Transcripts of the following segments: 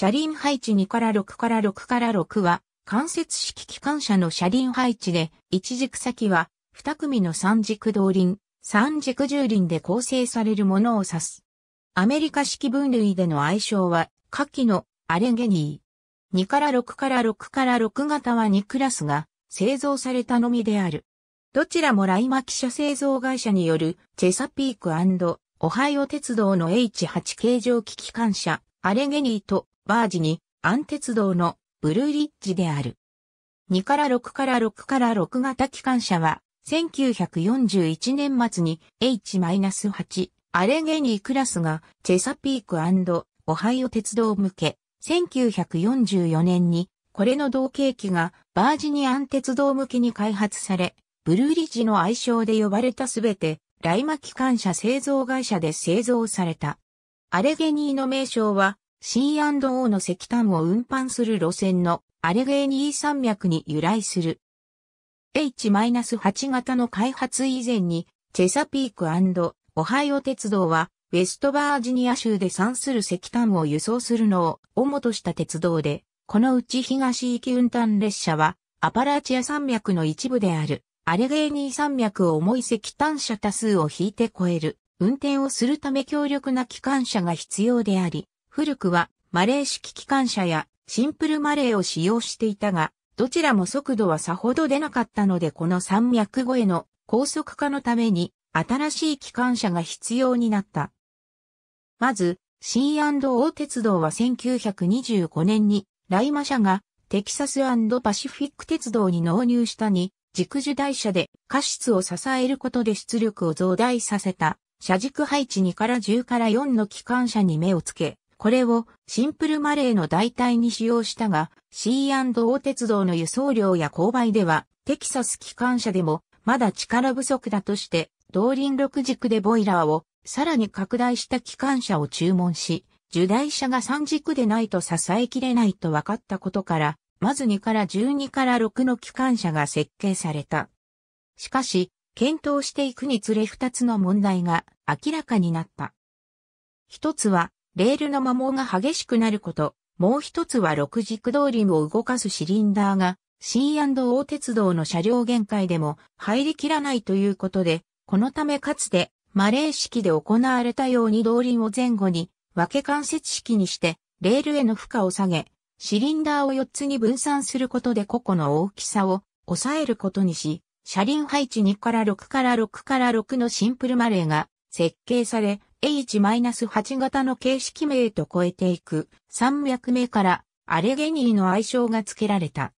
車輪配置2から6から6から6は、関節式機関車の車輪配置で、一軸先は、二組の三軸動輪、三軸重輪で構成されるものを指す。アメリカ式分類での愛称は、下記のアレゲニー。2から6から6から6型は2クラスが製造されたのみである。どちらもライマ機車製造会社によるチェサピークオハイオ鉄道の H8 形状機機関車アレゲニーとバージニ、ン鉄道のブルーリッジである。2から6から6から6型機関車は、1941年末に H-8 アレゲニークラスがチェサピークオハイオ鉄道向け、1944年にこれの同型機がバージニアン鉄道向けに開発され、ブルーリッジの愛称で呼ばれたすべて、ライマ機関車製造会社で製造された。アレゲニーの名称は、C&O の石炭を運搬する路線のアレゲーニー山脈に由来する。H-8 型の開発以前に、チェサピークオハイオ鉄道は、ウェストバージニア州で産する石炭を輸送するのを主とした鉄道で、このうち東行き運搬列車は、アパラチア山脈の一部である、アレゲーニー山脈を重い石炭車多数を引いて超える、運転をするため強力な機関車が必要であり、古くはマレー式機関車やシンプルマレーを使用していたが、どちらも速度はさほど出なかったのでこの山脈越えの高速化のために新しい機関車が必要になった。まず、新大鉄道は1925年にライマ社がテキサスパシフィック鉄道に納入したに、軸樹台車で過失を支えることで出力を増大させた、車軸配置2から10から4の機関車に目をつけ、これをシンプルマレーの代替に使用したが、C&O 鉄道の輸送量や購買では、テキサス機関車でも、まだ力不足だとして、動輪6軸でボイラーを、さらに拡大した機関車を注文し、受代車が3軸でないと支えきれないと分かったことから、まず2から12から6の機関車が設計された。しかし、検討していくにつれ2つの問題が明らかになった。一つは、レールの摩耗が激しくなること、もう一つは6軸動輪を動かすシリンダーが C&O 鉄道の車両限界でも入りきらないということで、このためかつてマレー式で行われたように動輪を前後に分け関節式にしてレールへの負荷を下げ、シリンダーを4つに分散することで個々の大きさを抑えることにし、車輪配置2から6から6から6のシンプルマレーが設計され、H-8 型の形式名と超えていく山脈名からアレゲニーの愛称が付けられた。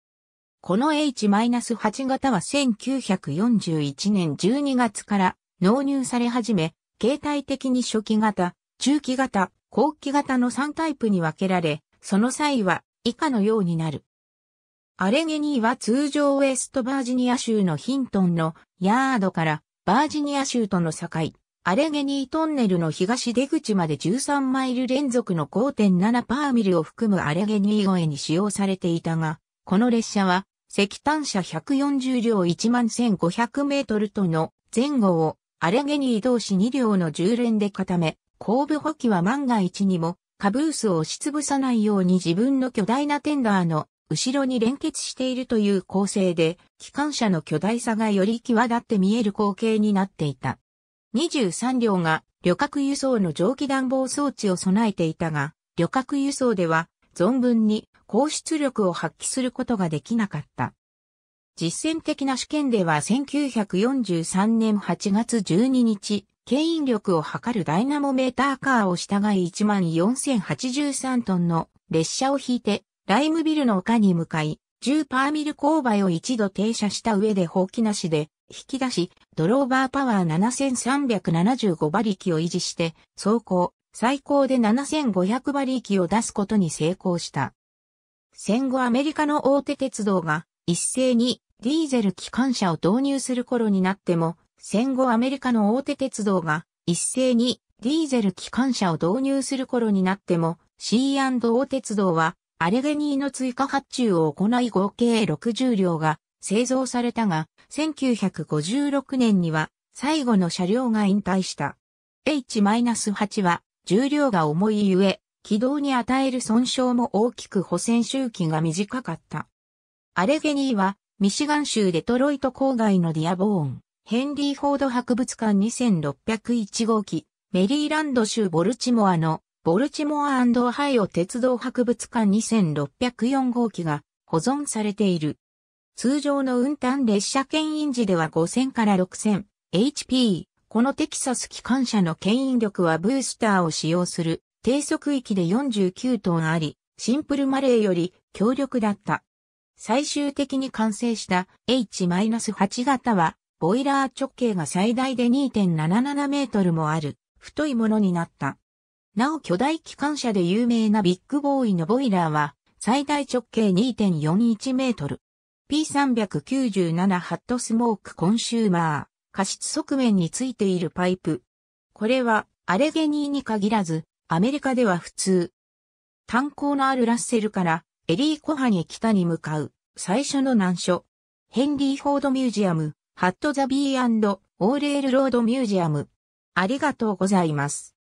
この H-8 型は1941年12月から納入され始め、形態的に初期型、中期型、後期型の3タイプに分けられ、その際は以下のようになる。アレゲニーは通常ウェストバージニア州のヒントンのヤードからバージニア州との境、アレゲニートンネルの東出口まで13マイル連続の5.7パーミルを含むアレゲニー越えに使用されていたが、この列車は石炭車140両1万1500メートルとの前後をアレゲニー同士2両の10連で固め、後部補機は万が一にもカブースを押しつぶさないように自分の巨大なテンダーの後ろに連結しているという構成で、機関車の巨大さがより際立って見える光景になっていた。23両が旅客輸送の蒸気暖房装置を備えていたが、旅客輸送では存分に高出力を発揮することができなかった。実践的な試験では1943年8月12日、牽引力を測るダイナモメーターカーを従い14,083トンの列車を引いて、ライムビルの丘に向かい、10パーミル勾配を一度停車した上で放棄なしで、引き出し、ドローバーパワー7375馬力を維持して、走行、最高で7500馬力を出すことに成功した。戦後アメリカの大手鉄道が一斉にディーゼル機関車を導入する頃になっても、戦後アメリカの大手鉄道が一斉にディーゼル機関車を導入する頃になっても、C&O 鉄道はアレゲニーの追加発注を行い合計60両が製造されたが、1956年には最後の車両が引退した。H-8 は重量が重いゆえ、軌道に与える損傷も大きく補選周期が短かった。アレゲニーは、ミシガン州デトロイト郊外のディアボーン、ヘンリー・フォード博物館2601号機、メリーランド州ボルチモアのボルチモアハイオ鉄道博物館2604号機が保存されている。通常の運搬列車牽引時では5000から 6000HP。このテキサス機関車の牽引力はブースターを使用する低速域で49トンあり、シンプルマレーより強力だった。最終的に完成した H-8 型は、ボイラー直径が最大で2.77メートルもある、太いものになった。なお巨大機関車で有名なビッグボーイのボイラーは、最大直径2.41メートル。P397 ハットスモークコンシューマー、過失側面についているパイプ。これは、アレゲニーに限らず、アメリカでは普通。炭鉱のあるラッセルから、エリー湖畔へ北に向かう、最初の難所。ヘンリー・フォード・ミュージアム、ハット・ザ・ビー・オーレール・ロード・ミュージアム。ありがとうございます。